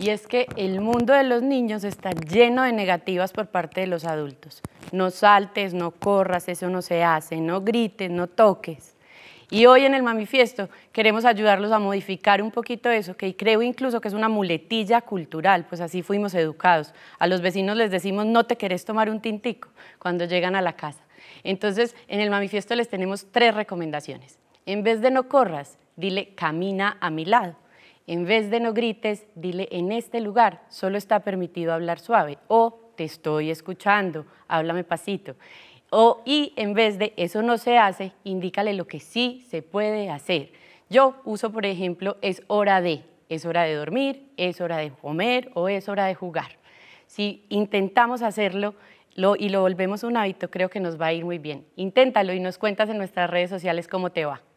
y es que el mundo de los niños está lleno de negativas por parte de los adultos. No saltes, no corras, eso no se hace, no grites, no toques. Y hoy en el manifiesto queremos ayudarlos a modificar un poquito eso, que creo incluso que es una muletilla cultural, pues así fuimos educados. A los vecinos les decimos, no te querés tomar un tintico cuando llegan a la casa. Entonces, en el manifiesto les tenemos tres recomendaciones. En vez de no corras, dile camina a mi lado en vez de no grites, dile en este lugar solo está permitido hablar suave o te estoy escuchando, háblame pasito. O y en vez de eso no se hace, indícale lo que sí se puede hacer. Yo uso, por ejemplo, es hora de, es hora de dormir, es hora de comer o es hora de jugar. Si intentamos hacerlo y lo volvemos un hábito, creo que nos va a ir muy bien. Inténtalo y nos cuentas en nuestras redes sociales cómo te va.